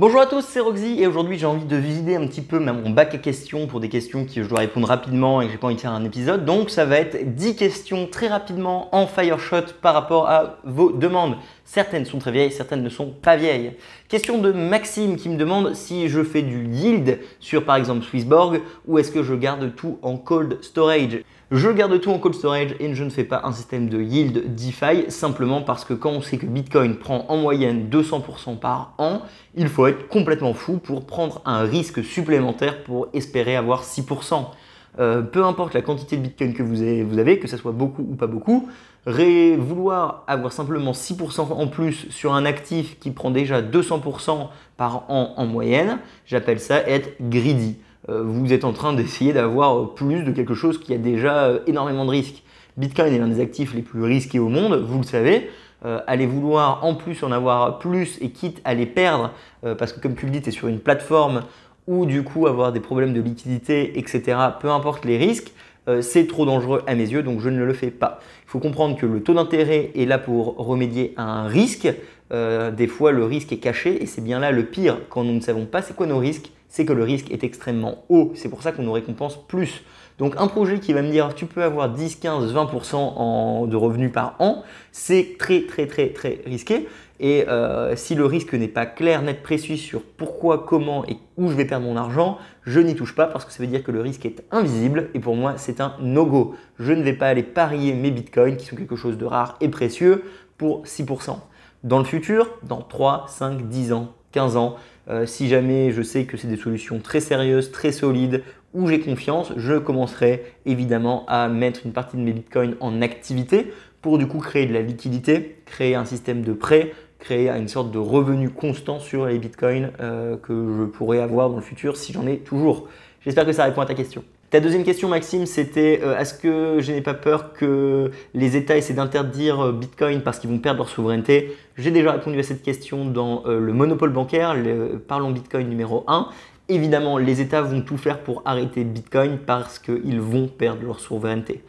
Bonjour à tous, c'est Roxy et aujourd'hui j'ai envie de vider un petit peu mon bac à questions pour des questions que je dois répondre rapidement et que j'ai pas envie de faire un épisode. Donc ça va être 10 questions très rapidement en fire shot par rapport à vos demandes. Certaines sont très vieilles, certaines ne sont pas vieilles. Question de Maxime qui me demande si je fais du yield sur par exemple Swissborg ou est-ce que je garde tout en cold storage. Je garde tout en cold storage et je ne fais pas un système de yield DeFi simplement parce que quand on sait que Bitcoin prend en moyenne 200% par an, il faut être complètement fou pour prendre un risque supplémentaire pour espérer avoir 6%. Euh, peu importe la quantité de Bitcoin que vous avez, que ce soit beaucoup ou pas beaucoup, vouloir avoir simplement 6% en plus sur un actif qui prend déjà 200% par an en moyenne, j'appelle ça être greedy. Euh, vous êtes en train d'essayer d'avoir euh, plus de quelque chose qui a déjà euh, énormément de risques. Bitcoin est l'un des actifs les plus risqués au monde, vous le savez. allez vouloir en plus en avoir plus et quitte à les perdre, parce que comme tu le dis, tu es sur une plateforme ou du coup avoir des problèmes de liquidité, etc., peu importe les risques, c'est trop dangereux à mes yeux, donc je ne le fais pas. Il faut comprendre que le taux d'intérêt est là pour remédier à un risque. des fois, le risque est caché et c'est bien là le pire quand nous ne savons pas c'est quoi nos risques c'est que le risque est extrêmement haut. C'est pour ça qu'on nous récompense plus. Donc un projet qui va me dire tu peux avoir 10, 15, 20% de revenus par an, c'est très très très très risqué. Et euh, si le risque n'est pas clair, net, précis sur pourquoi, comment et où je vais perdre mon argent, je n'y touche pas parce que ça veut dire que le risque est invisible et pour moi c'est un no-go. Je ne vais pas aller parier mes bitcoins qui sont quelque chose de rare et précieux pour 6%. Dans le futur, dans 3, 5, 10 ans, 15 ans. Euh, si jamais je sais que c'est des solutions très sérieuses, très solides, où j'ai confiance, je commencerai évidemment à mettre une partie de mes bitcoins en activité pour du coup créer de la liquidité, créer un système de prêt, créer une sorte de revenu constant sur les bitcoins euh, que je pourrais avoir dans le futur si j'en ai toujours. J'espère que ça répond à ta question. Ta deuxième question, Maxime, c'était euh, est-ce que je n'ai pas peur que les États essaient d'interdire euh, Bitcoin parce qu'ils vont perdre leur souveraineté J'ai déjà répondu à cette question dans euh, le monopole bancaire, Parlons Bitcoin numéro 1. Évidemment, les États vont tout faire pour arrêter Bitcoin parce qu'ils vont perdre leur souveraineté.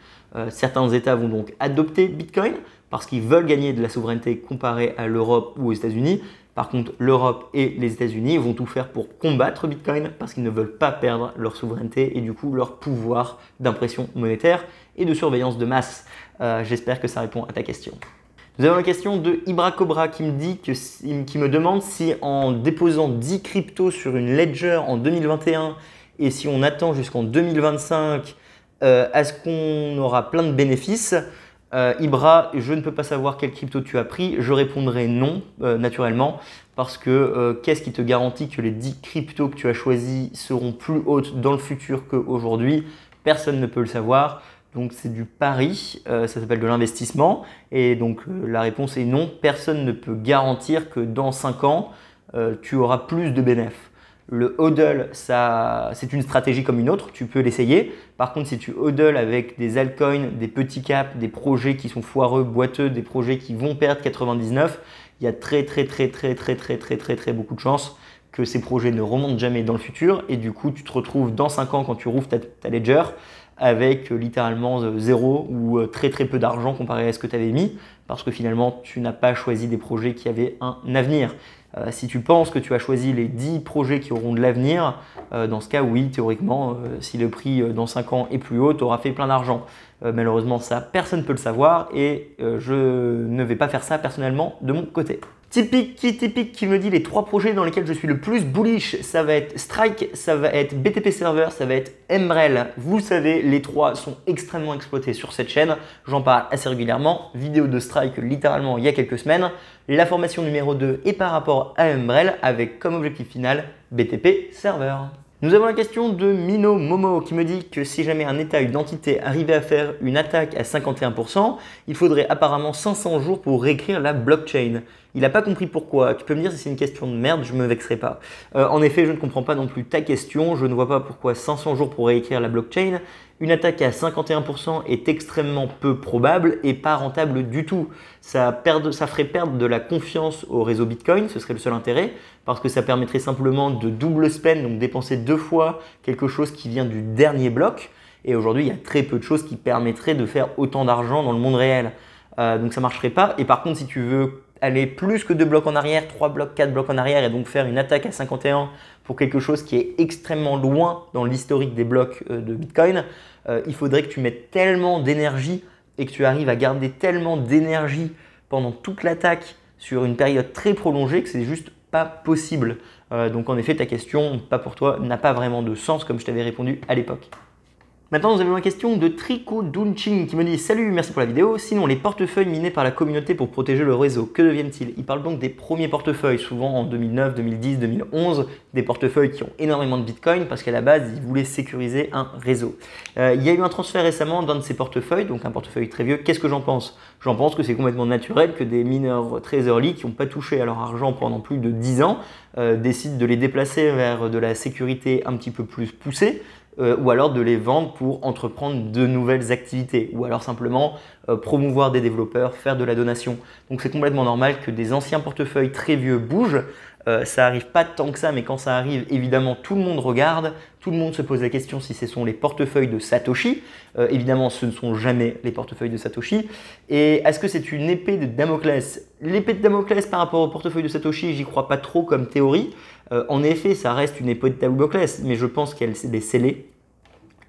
certains États vont donc adopter Bitcoin parce qu'ils veulent gagner de la souveraineté comparée à l'Europe ou aux États-Unis. Par contre, l'Europe et les États-Unis vont tout faire pour combattre Bitcoin parce qu'ils ne veulent pas perdre leur souveraineté et du coup leur pouvoir d'impression monétaire et de surveillance de masse. Euh, j'espère que ça répond à ta question. Nous avons la question de Ibra Cobra qui me, demande si en déposant 10 cryptos sur une ledger en 2021 et si on attend jusqu'en 2025 est ce qu'on aura plein de bénéfices, euh, Ibra, je ne peux pas savoir quelle crypto tu as pris. Je répondrai non, euh, naturellement, parce que euh, qu'est-ce qui te garantit que les 10 cryptos que tu as choisies seront plus hautes dans le futur qu'aujourd'hui Personne ne peut le savoir. Donc c'est du pari, euh, ça s'appelle de l'investissement. Et donc la réponse est non, personne ne peut garantir que dans 5 ans, tu auras plus de bénéfices. Le hodl, c'est une stratégie comme une autre, tu peux l'essayer. Par contre, si tu hodl avec des altcoins, des petits caps, des projets qui sont foireux, boiteux, des projets qui vont perdre 99, il y a très très très très très très très très très beaucoup de chances que ces projets ne remontent jamais dans le futur et du coup tu te retrouves dans 5 ans quand tu rouvres ta ledger avec euh, littéralement euh, zéro ou euh, très très peu d'argent comparé à ce que tu avais mis, parce que finalement tu n'as pas choisi des projets qui avaient un avenir. si tu penses que tu as choisi les 10 projets qui auront de l'avenir, dans ce cas, oui, théoriquement, si le prix dans 5 ans est plus haut, tu auras fait plein d'argent. malheureusement, ça, personne ne peut le savoir et je ne vais pas faire ça personnellement de mon côté. Typique, qui typique, qui me dit les trois projets dans lesquels je suis le plus bullish, ça va être Strike, ça va être BTP Server, ça va être Embrel. Vous savez, les trois sont extrêmement exploités sur cette chaîne. J'en parle assez régulièrement. Vidéo de Strike littéralement il y a quelques semaines. La formation numéro 2 est par rapport à Embrel avec comme objectif final BTP Server. Nous avons la question de Mino Momo qui me dit que si jamais un État, une entité arrivait à faire une attaque à 51%, il faudrait apparemment 500 jours pour réécrire la blockchain. Il n'a pas compris pourquoi. Tu peux me dire si c'est une question de merde, je me vexerai pas. Euh, en effet, je ne comprends pas non plus ta question. Je ne vois pas pourquoi 500 jours pour réécrire la blockchain une attaque à 51% est extrêmement peu probable et pas rentable du tout. Ça, ferait perdre de la confiance au réseau Bitcoin, ce serait le seul intérêt, parce que ça permettrait simplement de double spend, donc dépenser deux fois quelque chose qui vient du dernier bloc. Et aujourd'hui, il y a très peu de choses qui permettraient de faire autant d'argent dans le monde réel. Euh, donc ça ne marcherait pas. Et par contre, si tu veux aller plus que deux blocs en arrière, trois blocs, quatre blocs en arrière, et donc faire une attaque à 51 pour quelque chose qui est extrêmement loin dans l'historique des blocs euh, de Bitcoin, euh, il faudrait que tu mettes tellement d'énergie et que tu arrives à garder tellement d'énergie pendant toute l'attaque sur une période très prolongée que c'est juste pas possible. Euh, donc en effet, ta question, pas pour toi, n'a pas vraiment de sens comme je t'avais répondu à l'époque. Maintenant, nous avons une question de Trico Dunching qui me dit Salut, merci pour la vidéo. Sinon, les portefeuilles minés par la communauté pour protéger le réseau, que deviennent-ils Il parle donc des premiers portefeuilles, souvent en 2009, 2010, 2011, des portefeuilles qui ont énormément de bitcoin parce qu'à la base, ils voulaient sécuriser un réseau. Euh, il y a eu un transfert récemment d'un de ces portefeuilles, donc un portefeuille très vieux. Qu'est-ce que j'en pense J'en pense que c'est complètement naturel que des mineurs early, qui n'ont pas touché à leur argent pendant plus de 10 ans euh, décident de les déplacer vers de la sécurité un petit peu plus poussée. Euh, ou alors de les vendre pour entreprendre de nouvelles activités, ou alors simplement euh, promouvoir des développeurs, faire de la donation. Donc c'est complètement normal que des anciens portefeuilles très vieux bougent. Euh, ça arrive pas tant que ça, mais quand ça arrive, évidemment, tout le monde regarde, tout le monde se pose la question si ce sont les portefeuilles de Satoshi. Euh, évidemment, ce ne sont jamais les portefeuilles de Satoshi. Et est-ce que c'est une épée de Damoclès L'épée de Damoclès par rapport au portefeuille de Satoshi, j'y crois pas trop comme théorie. Euh, en effet, ça reste une épée de Damoclès, mais je pense qu'elle est scellée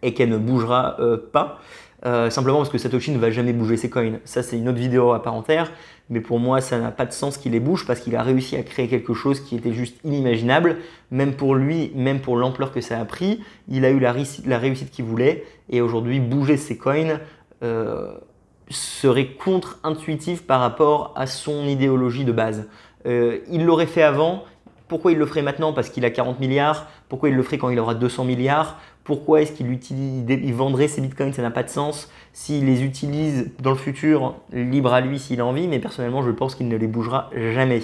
et qu'elle ne bougera euh, pas. Euh, simplement parce que Satoshi ne va jamais bouger ses coins. Ça, c'est une autre vidéo à part entière, mais pour moi, ça n'a pas de sens qu'il les bouge parce qu'il a réussi à créer quelque chose qui était juste inimaginable, même pour lui, même pour l'ampleur que ça a pris. Il a eu la, réussite qu'il voulait, et aujourd'hui, bouger ses coins euh, serait contre-intuitif par rapport à son idéologie de base. Euh, il l'aurait fait avant, pourquoi il le ferait maintenant Parce qu'il a 40 milliards. Pourquoi il le ferait quand il aura 200 milliards pourquoi est-ce qu'il vendrait ses bitcoins Ça n'a pas de sens. S'il les utilise dans le futur, libre à lui s'il a envie, mais personnellement, je pense qu'il ne les bougera jamais.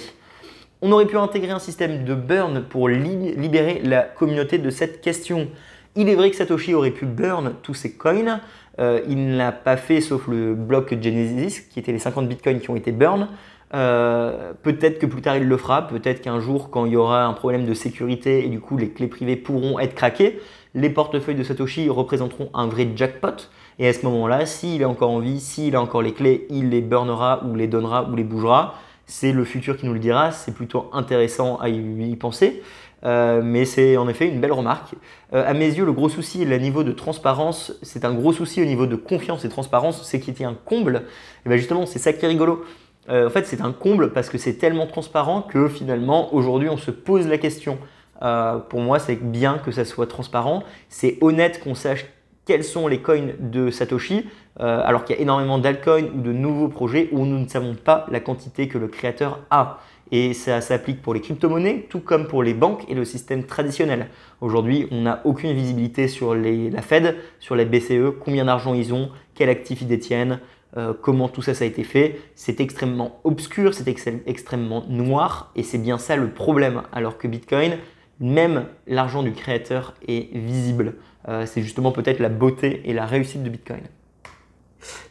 On aurait pu intégrer un système de burn pour libérer la communauté de cette question. Il est vrai que Satoshi aurait pu burn tous ses coins. Euh, il ne l'a pas fait sauf le bloc Genesis, qui était les 50 bitcoins qui ont été burn. Euh, peut-être que plus tard il le fera, peut-être qu'un jour quand il y aura un problème de sécurité et du coup les clés privées pourront être craquées, les portefeuilles de Satoshi représenteront un vrai jackpot. Et à ce moment-là, s'il est encore en vie, s'il a encore les clés, il les burnera ou les donnera ou les bougera. C'est le futur qui nous le dira, c'est plutôt intéressant à y penser. Euh, mais c'est en effet une belle remarque. Euh, à mes yeux, le gros souci est le niveau de transparence. C'est un gros souci au niveau de confiance et transparence. C'est qui était un comble. Et bien justement, c'est ça qui est rigolo. Euh, en fait, c'est un comble parce que c'est tellement transparent que finalement, aujourd'hui, on se pose la question. Euh, pour moi, c'est bien que ça soit transparent. C'est honnête qu'on sache quels sont les coins de Satoshi, euh, alors qu'il y a énormément d'alcoins ou de nouveaux projets où nous ne savons pas la quantité que le créateur a. Et ça s'applique pour les crypto-monnaies, tout comme pour les banques et le système traditionnel. Aujourd'hui, on n'a aucune visibilité sur la Fed, sur la BCE, combien d'argent ils ont, quel actif ils détiennent, euh, comment tout ça, ça a été fait. C'est extrêmement obscur, c'est extrêmement noir, et c'est bien ça le problème. Alors que Bitcoin, même l'argent du créateur est visible. Euh, c'est justement peut-être la beauté et la réussite de Bitcoin.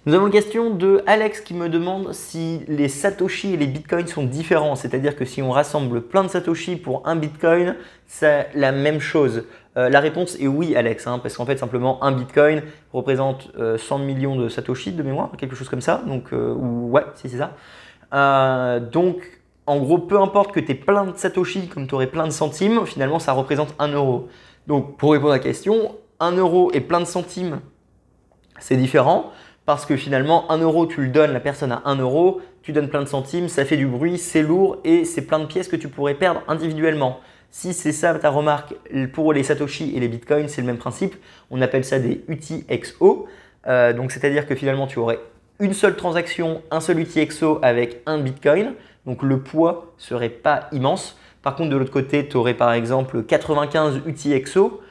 Nous avons une question de Alex qui me demande si les Satoshi et les Bitcoins sont différents, c'est-à-dire que si on rassemble plein de Satoshi pour un Bitcoin, c'est la même chose. Euh, la réponse est oui, Alex, hein, parce qu'en fait, simplement, un bitcoin représente 100 euh, millions de Satoshi de mémoire, quelque chose comme ça. Donc, euh, ouais, si c'est ça. donc, en gros, peu importe que tu aies plein de Satoshi comme tu aurais plein de centimes, finalement, ça représente 1 euro. Donc, pour répondre à la question, 1 euro et plein de centimes, c'est différent parce que finalement, 1 euro, tu le donnes, la personne a 1 euro, tu donnes plein de centimes, ça fait du bruit, c'est lourd et c'est plein de pièces que tu pourrais perdre individuellement. Si c'est ça ta remarque, pour les Satoshi et les Bitcoins, c'est le même principe. On appelle ça des UTXO. Euh, donc, c'est-à-dire que finalement, tu aurais une seule transaction, un seul UTXO avec un Bitcoin. Donc, le poids serait pas immense. Par contre, de l'autre côté, tu aurais par exemple 95 UTXO,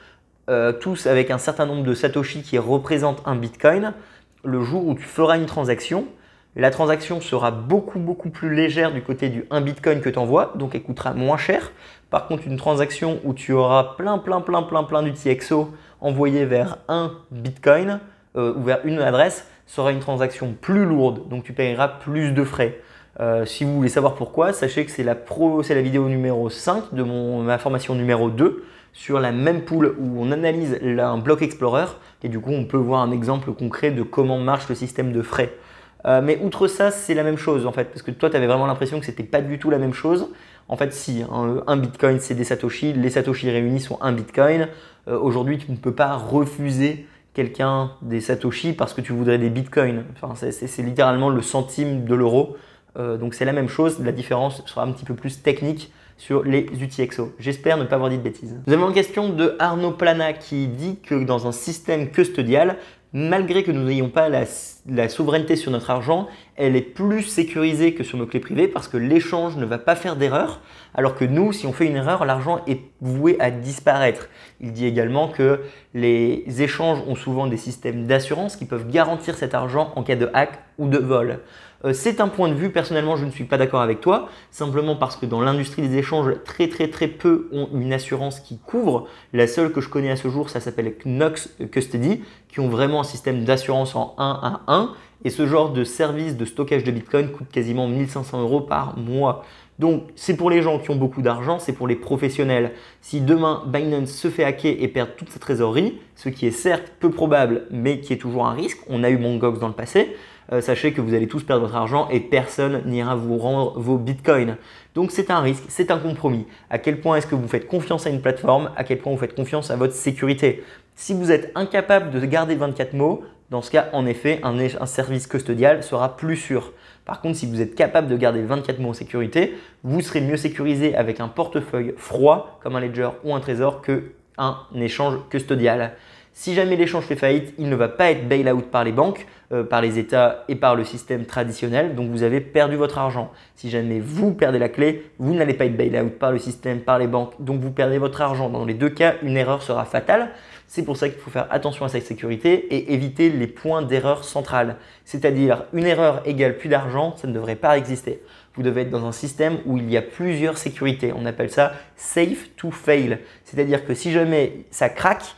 euh, tous avec un certain nombre de Satoshi qui représentent un Bitcoin. Le jour où tu feras une transaction, la transaction sera beaucoup beaucoup plus légère du côté du 1 Bitcoin que tu envoies, donc elle coûtera moins cher. Par contre, une transaction où tu auras plein plein plein plein plein d'UTXO envoyés vers 1 Bitcoin euh, ou vers une adresse sera une transaction plus lourde, donc tu payeras plus de frais. Euh, si vous voulez savoir pourquoi, sachez que c'est la, la vidéo numéro 5 de mon, ma formation numéro 2 sur la même poule où on analyse un bloc explorer et du coup on peut voir un exemple concret de comment marche le système de frais. Euh, mais outre ça, c'est la même chose en fait, parce que toi, tu avais vraiment l'impression que c'était pas du tout la même chose. En fait, si, hein, un bitcoin, c'est des satoshis, les satoshis réunis sont un bitcoin. Euh, aujourd'hui, tu ne peux pas refuser quelqu'un des satoshis parce que tu voudrais des bitcoins. Enfin, c'est littéralement le centime de l'euro. Euh, donc c'est la même chose, la différence sera un petit peu plus technique sur les UTXO. J'espère ne pas avoir dit de bêtises. Nous avons une question de Arnaud Plana qui dit que dans un système custodial, malgré que nous n'ayons pas la, souveraineté sur notre argent, elle est plus sécurisée que sur nos clés privées parce que l'échange ne va pas faire d'erreur, alors que nous, si on fait une erreur, l'argent est voué à disparaître. Il dit également que les échanges ont souvent des systèmes d'assurance qui peuvent garantir cet argent en cas de hack ou de vol. Euh, c'est un point de vue, personnellement je ne suis pas d'accord avec toi, simplement parce que dans l'industrie des échanges, très très très peu ont une assurance qui couvre. La seule que je connais à ce jour, ça s'appelle Knox Custody, qui ont vraiment un système d'assurance en 1 à 1. Et ce genre de service de stockage de Bitcoin coûte quasiment 1500 euros par mois. Donc c'est pour les gens qui ont beaucoup d'argent, c'est pour les professionnels. Si demain Binance se fait hacker et perd toute sa trésorerie, ce qui est certes peu probable mais qui est toujours un risque, on a eu Mongox dans le passé, euh, sachez que vous allez tous perdre votre argent et personne n'ira vous rendre vos bitcoins. Donc c'est un risque, c'est un compromis. À quel point est-ce que vous faites confiance à une plateforme À quel point vous faites confiance à votre sécurité Si vous êtes incapable de garder 24 mots, dans ce cas, en effet, un, un, service custodial sera plus sûr. Par contre, si vous êtes capable de garder 24 mots en sécurité, vous serez mieux sécurisé avec un portefeuille froid, comme un ledger ou un trésor, que un échange custodial. Si jamais l'échange fait faillite, il ne va pas être bail-out par les banques, euh, par les États et par le système traditionnel. Donc vous avez perdu votre argent. Si jamais vous perdez la clé, vous n'allez pas être bail-out par le système, par les banques. Donc vous perdez votre argent. Dans les deux cas, une erreur sera fatale. C'est pour ça qu'il faut faire attention à sa sécurité et éviter les points d'erreur centrales. C'est-à-dire une erreur égale plus d'argent, ça ne devrait pas exister. Vous devez être dans un système où il y a plusieurs sécurités. On appelle ça safe to fail. C'est-à-dire que si jamais ça craque,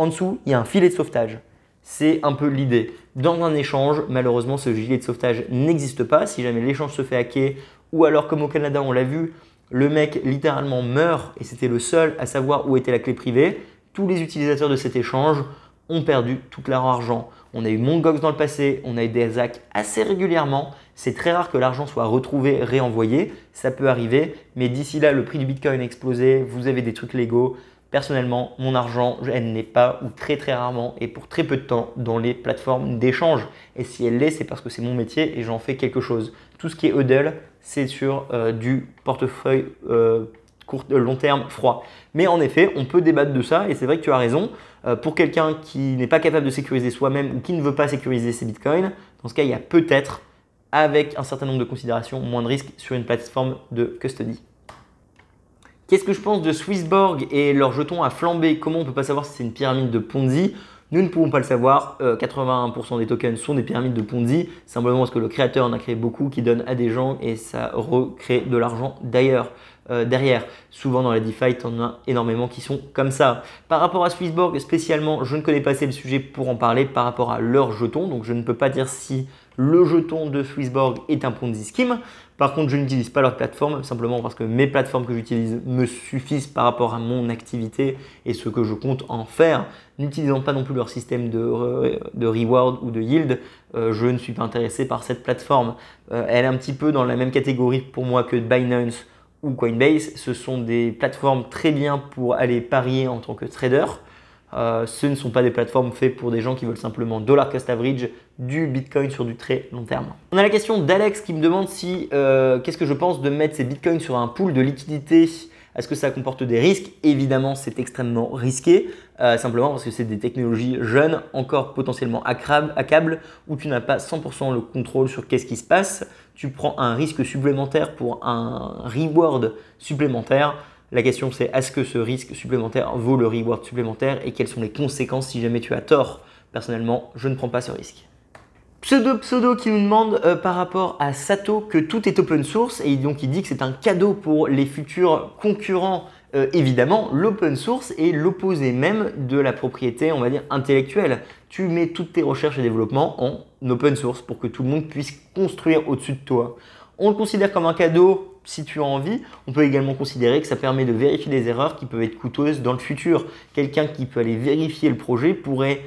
en dessous, il y a un filet de sauvetage. C'est un peu l'idée. Dans un échange, malheureusement, ce filet de sauvetage n'existe pas. Si jamais l'échange se fait hacker, ou alors comme au Canada, on l'a vu, le mec littéralement meurt et c'était le seul à savoir où était la clé privée. Tous les utilisateurs de cet échange ont perdu tout leur argent. On a eu Mongox dans le passé, on a eu des hacks assez régulièrement. C'est très rare que l'argent soit retrouvé, réenvoyé. Ça peut arriver, mais d'ici là, le prix du Bitcoin a explosé, vous avez des trucs légaux, personnellement, mon argent, elle n'est pas ou très très rarement et pour très peu de temps dans les plateformes d'échange. Et si elle l'est, c'est parce que c'est mon métier et j'en fais quelque chose. Tout ce qui est Odell, c'est sur euh, du portefeuille euh, court, euh, long terme froid. Mais en effet, on peut débattre de ça et c'est vrai que tu as raison. pour quelqu'un qui n'est pas capable de sécuriser soi-même ou qui ne veut pas sécuriser ses bitcoins, dans ce cas, il y a peut-être, avec un certain nombre de considérations, moins de risques sur une plateforme de custody. Qu'est-ce que je pense de Swissborg et leur jeton à flamber Comment on peut pas savoir si c'est une pyramide de Ponzi nous ne pouvons pas le savoir. 81% euh, des tokens sont des pyramides de Ponzi, simplement parce que le créateur en a créé beaucoup qui donne à des gens et ça recrée de l'argent d'ailleurs. Euh, derrière, souvent dans la DeFi, il y en a énormément qui sont comme ça. Par rapport à Swissborg, spécialement, je ne connais pas assez le sujet pour en parler par rapport à leur jeton, donc je ne peux pas dire si le jeton de Swissborg est un Ponzi scheme. Par contre, je n'utilise pas leur plateforme simplement parce que mes plateformes que j'utilise me suffisent par rapport à mon activité et ce que je compte en faire. N'utilisant pas non plus leur système de, reward ou de yield, euh, je ne suis pas intéressé par cette plateforme. Euh, elle est un petit peu dans la même catégorie pour moi que Binance ou Coinbase. Ce sont des plateformes très bien pour aller parier en tant que trader euh, ce ne sont pas des plateformes faites pour des gens qui veulent simplement dollar cost average du Bitcoin sur du très long terme. On a la question d'Alex qui me demande si euh, qu'est-ce que je pense de mettre ces Bitcoins sur un pool de liquidités. Est-ce que ça comporte des risques Évidemment, c'est extrêmement risqué, euh, simplement parce que c'est des technologies jeunes, encore potentiellement câble, où tu n'as pas 100% le contrôle sur qu'est-ce qui se passe. Tu prends un risque supplémentaire pour un reward supplémentaire. La question c'est est-ce que ce risque supplémentaire vaut le reward supplémentaire et quelles sont les conséquences si jamais tu as tort Personnellement, je ne prends pas ce risque. Pseudo Pseudo qui nous demande euh, par rapport à Sato que tout est open source et donc il dit que c'est un cadeau pour les futurs concurrents. Euh, évidemment, l'open source est l'opposé même de la propriété, on va dire, intellectuelle. Tu mets toutes tes recherches et développements en open source pour que tout le monde puisse construire au-dessus de toi. On le considère comme un cadeau si tu as envie, on peut également considérer que ça permet de vérifier des erreurs qui peuvent être coûteuses dans le futur. Quelqu'un qui peut aller vérifier le projet pourrait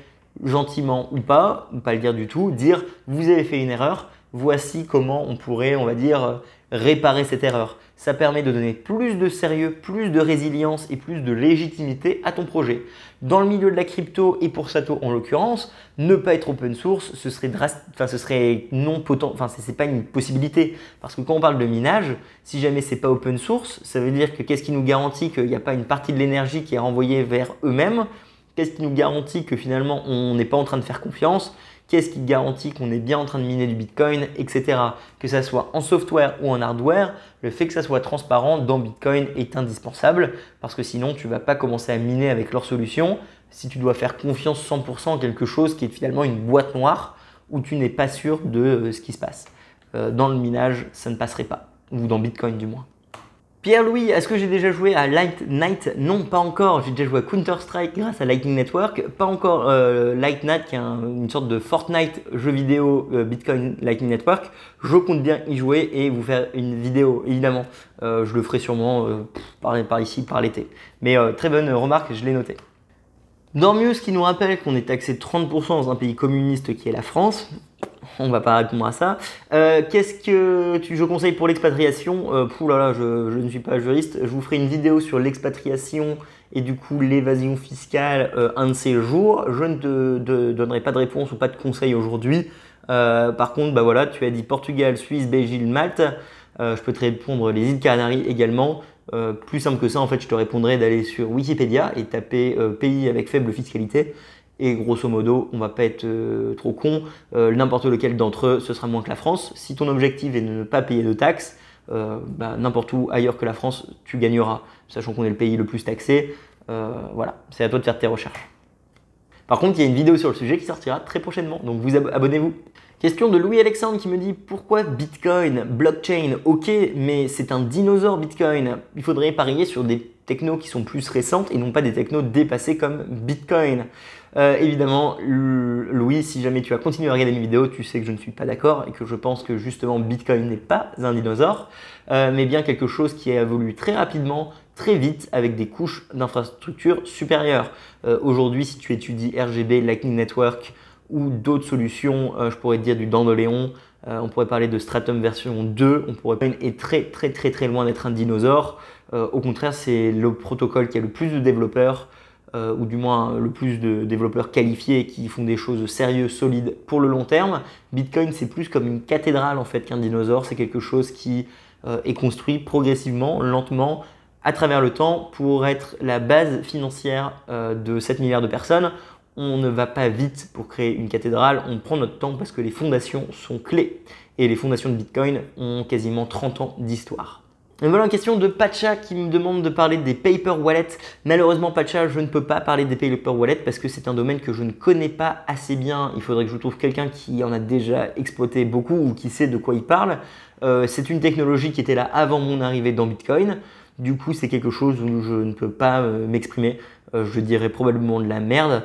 gentiment ou pas, pas le dire du tout, dire vous avez fait une erreur, voici comment on pourrait, on va dire, réparer cette erreur. Ça permet de donner plus de sérieux, plus de résilience et plus de légitimité à ton projet. Dans le milieu de la crypto et pour Sato en l'occurrence, ne pas être open source, ce serait, ce serait non potent, enfin c'est pas une possibilité parce que quand on parle de minage, si jamais ce n'est pas open source, ça veut dire que qu'est-ce qui nous garantit qu'il n'y a pas une partie de l'énergie qui est renvoyée vers eux-mêmes Qu'est-ce qui nous garantit que finalement on n'est pas en train de faire confiance qu'est-ce qui garantit qu'on est bien en train de miner du Bitcoin, etc. Que ça soit en software ou en hardware, le fait que ça soit transparent dans Bitcoin est indispensable parce que sinon tu vas pas commencer à miner avec leur solution si tu dois faire confiance 100% à quelque chose qui est finalement une boîte noire où tu n'es pas sûr de euh, ce qui se passe. Euh, dans le minage, ça ne passerait pas, ou dans Bitcoin du moins. Pierre-Louis, est-ce que j'ai déjà joué à Light Knight Non, pas encore. J'ai déjà joué à Counter-Strike grâce à Lightning Network. Pas encore euh, Light Knight, qui est une sorte de Fortnite jeu vidéo euh, Bitcoin Lightning Network. Je compte bien y jouer et vous faire une vidéo, évidemment. Euh, je le ferai sûrement par, ici, par l'été. Mais très bonne remarque, je l'ai noté. ce qui nous rappelle qu'on est taxé 30% dans un pays communiste qui est la France, on va pas répondre à ça. Euh, qu'est-ce que tu, je conseille pour l'expatriation euh, là, je, je, ne suis pas juriste. Je vous ferai une vidéo sur l'expatriation et du coup l'évasion fiscale euh, un de ces jours. Je ne te, donnerai pas de réponse ou pas de conseil aujourd'hui. Euh, par contre, bah voilà, tu as dit Portugal, Suisse, Belgique, Malte. je peux te répondre les îles Canaries également. plus simple que ça, en fait, je te répondrai d'aller sur Wikipédia et taper pays avec faible fiscalité et grosso modo, on va pas être euh, trop con, euh, n'importe lequel d'entre eux, ce sera moins que la France. Si ton objectif est de ne pas payer de taxes, euh, bah, n'importe où ailleurs que la France, tu gagneras, sachant qu'on est le pays le plus taxé. voilà, c'est à toi de faire tes recherches. Par contre, il y a une vidéo sur le sujet qui sortira très prochainement, donc vous abonnez-vous. Question de Louis-Alexandre qui me dit pourquoi Bitcoin, blockchain, ok, mais c'est un dinosaure Bitcoin. Il faudrait parier sur des technos qui sont plus récentes et non pas des technos dépassées comme Bitcoin. Euh, évidemment, Louis, si jamais tu as continué à regarder mes vidéos, tu sais que je ne suis pas d'accord et que je pense que justement Bitcoin n'est pas un dinosaure, euh, mais bien quelque chose qui a évolué très rapidement, très vite, avec des couches d'infrastructures supérieures. Euh, aujourd'hui, si tu étudies RGB, Lightning Network ou d'autres solutions, je pourrais dire du Dandelion, on pourrait parler de Stratum version 2, on pourrait Bitcoin est très très très très loin d'être un dinosaure. au contraire, c'est le protocole qui a le plus de développeurs. Euh, ou du moins le plus de développeurs qualifiés qui font des choses sérieuses, solides pour le long terme. Bitcoin, c'est plus comme une cathédrale en fait qu'un dinosaure. C'est quelque chose qui euh, est construit progressivement, lentement, à travers le temps pour être la base financière euh, de 7 milliards de personnes. On ne va pas vite pour créer une cathédrale, on prend notre temps parce que les fondations sont clés. Et les fondations de Bitcoin ont quasiment 30 ans d'histoire voilà une question de Pacha qui me demande de parler des paper wallets. Malheureusement Pacha, je ne peux pas parler des paper wallets parce que c'est un domaine que je ne connais pas assez bien. Il faudrait que je trouve quelqu'un qui en a déjà exploité beaucoup ou qui sait de quoi il parle. Euh, c'est une technologie qui était là avant mon arrivée dans Bitcoin. Du coup, c'est quelque chose où je ne peux pas euh, m'exprimer. Euh, je dirais probablement de la merde.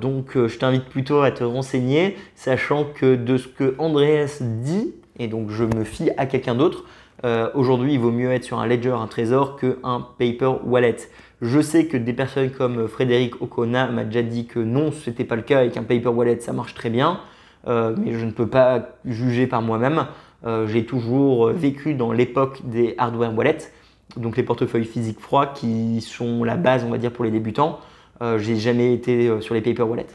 donc, je t'invite plutôt à te renseigner, sachant que de ce que Andreas dit, et donc je me fie à quelqu'un d'autre, euh, aujourd'hui, il vaut mieux être sur un ledger, un trésor, qu'un paper wallet. Je sais que des personnes comme Frédéric Ocona m'a déjà dit que non, ce n'était pas le cas et qu'un paper wallet, ça marche très bien. Euh, mais je ne peux pas juger par moi-même. Euh, j'ai toujours vécu dans l'époque des hardware wallets, donc les portefeuilles physiques froids qui sont la base, on va dire, pour les débutants. Euh, J'ai jamais été sur les paper wallets.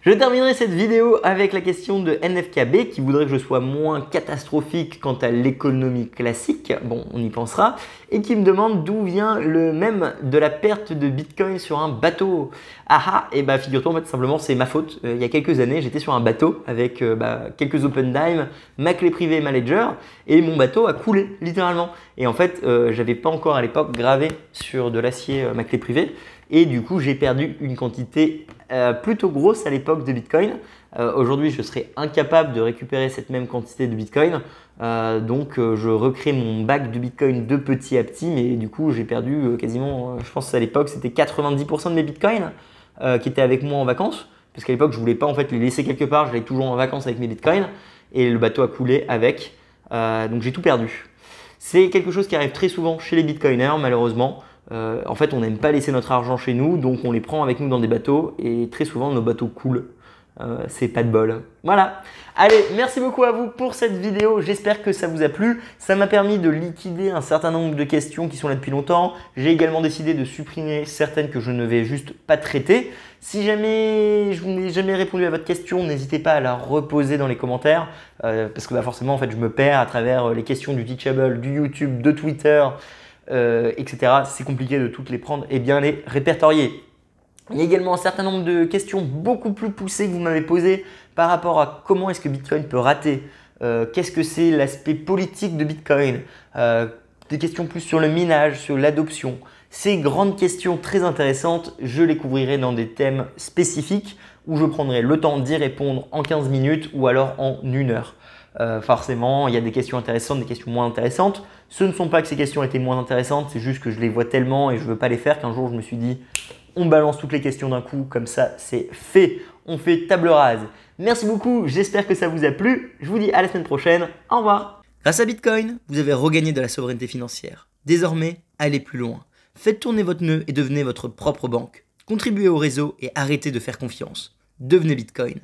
Je terminerai cette vidéo avec la question de NFKB qui voudrait que je sois moins catastrophique quant à l'économie classique, bon on y pensera, et qui me demande d'où vient le même de la perte de Bitcoin sur un bateau. Ah ah, et eh bah ben, figure-toi en fait simplement c'est ma faute. Euh, il y a quelques années j'étais sur un bateau avec euh, bah, quelques open dime, ma clé privée, ma et mon bateau a coulé littéralement. Et en fait euh, j'avais pas encore à l'époque gravé sur de l'acier ma clé privée, et du coup, j'ai perdu une quantité euh, plutôt grosse à l'époque de Bitcoin. Euh, aujourd'hui, je serais incapable de récupérer cette même quantité de Bitcoin. Euh, donc, je recrée mon bac de Bitcoin de petit à petit. Mais du coup, j'ai perdu quasiment, je pense à l'époque, c'était 90% de mes Bitcoins qui étaient avec moi en vacances. Parce qu'à l'époque, je voulais pas en fait les laisser quelque part. J'allais toujours en vacances avec mes Bitcoins. Et le bateau a coulé avec. donc, j'ai tout perdu. C'est quelque chose qui arrive très souvent chez les Bitcoiners, malheureusement. Euh, en fait, on n'aime pas laisser notre argent chez nous, donc on les prend avec nous dans des bateaux et très souvent nos bateaux coulent. Euh, c'est pas de bol. Voilà. Allez, merci beaucoup à vous pour cette vidéo. J'espère que ça vous a plu. Ça m'a permis de liquider un certain nombre de questions qui sont là depuis longtemps. J'ai également décidé de supprimer certaines que je ne vais juste pas traiter. Si jamais je n'ai jamais répondu à votre question, n'hésitez pas à la reposer dans les commentaires euh, parce que bah, forcément, en fait, je me perds à travers les questions du Teachable, du YouTube, de Twitter. Euh, etc. C'est compliqué de toutes les prendre et bien les répertorier. Il y a également un certain nombre de questions beaucoup plus poussées que vous m'avez posées par rapport à comment est-ce que Bitcoin peut rater, euh, qu'est-ce que c'est l'aspect politique de Bitcoin, euh, des questions plus sur le minage, sur l'adoption. Ces grandes questions très intéressantes, je les couvrirai dans des thèmes spécifiques où je prendrai le temps d'y répondre en 15 minutes ou alors en une heure. Euh, forcément, il y a des questions intéressantes, des questions moins intéressantes. Ce ne sont pas que ces questions étaient moins intéressantes, c'est juste que je les vois tellement et je ne veux pas les faire qu'un jour je me suis dit, on balance toutes les questions d'un coup, comme ça c'est fait, on fait table rase. Merci beaucoup, j'espère que ça vous a plu, je vous dis à la semaine prochaine, au revoir. Grâce à Bitcoin, vous avez regagné de la souveraineté financière. Désormais, allez plus loin. Faites tourner votre nœud et devenez votre propre banque. Contribuez au réseau et arrêtez de faire confiance. Devenez Bitcoin.